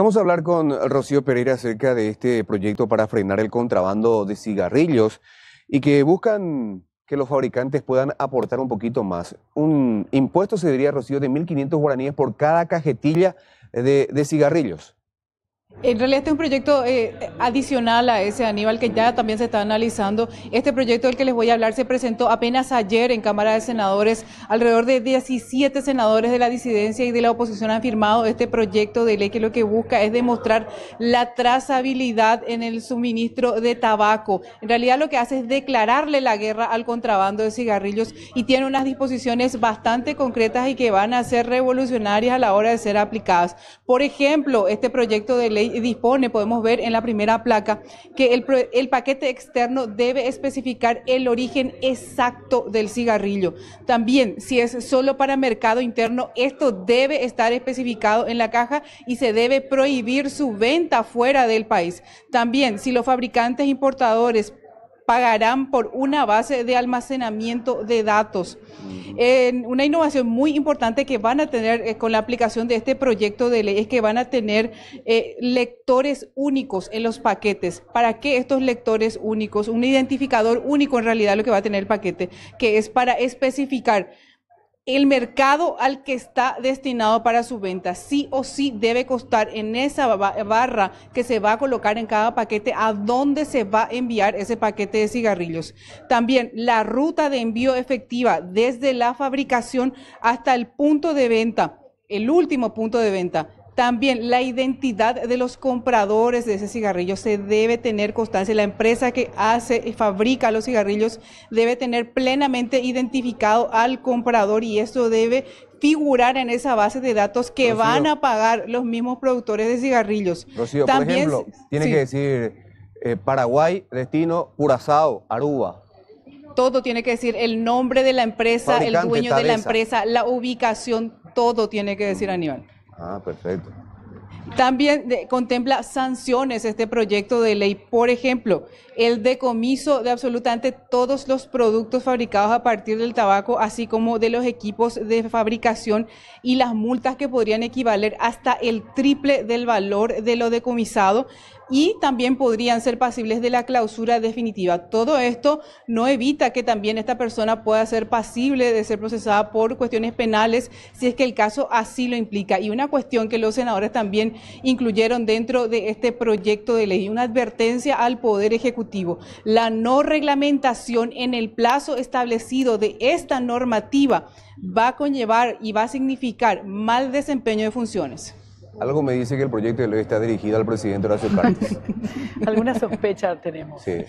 vamos a hablar con Rocío Pereira acerca de este proyecto para frenar el contrabando de cigarrillos y que buscan que los fabricantes puedan aportar un poquito más. Un impuesto se diría, Rocío, de 1.500 guaraníes por cada cajetilla de cigarrillos. En realidad este es un proyecto eh, adicional a ese, Aníbal, que ya también se está analizando. Este proyecto del que les voy a hablar se presentó apenas ayer en Cámara de Senadores. Alrededor de 17 senadores de la disidencia y de la oposición han firmado este proyecto de ley que lo que busca es demostrar la trazabilidad en el suministro de tabaco. En realidad lo que hace es declararle la guerra al contrabando de cigarrillos y tiene unas disposiciones bastante concretas y que van a ser revolucionarias a la hora de ser aplicadas. Por ejemplo, este proyecto de ley dispone, podemos ver en la primera placa, que el, el paquete externo debe especificar el origen exacto del cigarrillo. También, si es solo para mercado interno, esto debe estar especificado en la caja y se debe prohibir su venta fuera del país. También, si los fabricantes importadores pagarán por una base de almacenamiento de datos. una innovación muy importante que van a tener eh, con la aplicación de este proyecto de ley es que van a tener eh, lectores únicos en los paquetes. ¿Para qué estos lectores únicos? Un identificador único en realidad lo que va a tener el paquete, que es para especificar el mercado al que está destinado para su venta. Sí o sí debe costar en esa barra que se va a colocar en cada paquete a dónde se va a enviar ese paquete de cigarrillos. También la ruta de envío efectiva desde la fabricación hasta el punto de venta, el último punto de venta también la identidad de los compradores de ese cigarrillo se debe tener constancia. La empresa que hace y fabrica los cigarrillos debe tener plenamente identificado al comprador y eso debe figurar en esa base de datos que van a pagar los mismos productores de cigarrillos. por ejemplo, tiene que decir eh, Paraguay, destino, Curazao, Aruba, todo tiene que decir el nombre de la empresa, el dueño de la empresa, la ubicación, todo tiene que decir Aníbal. Ah, perfecto. También eh, contempla sanciones este proyecto de ley, por ejemplo, el decomiso de absolutamente todos los productos fabricados a partir del tabaco, así como de los equipos de fabricación y las multas que podrían equivaler hasta el triple del valor de lo decomisado y también podrían ser pasibles de la clausura definitiva. Todo esto no evita que también esta persona pueda ser pasible de ser procesada por cuestiones penales si es que el caso así lo implica. Y una cuestión que los senadores también incluyeron dentro de este proyecto de ley, una advertencia al Poder Ejecutivo. La no reglamentación en el plazo establecido de esta normativa va a conllevar y va a significar mal desempeño de funciones. Algo me dice que el proyecto de ley está dirigido al presidente Horacio Cartes. Alguna sospecha tenemos. Sí.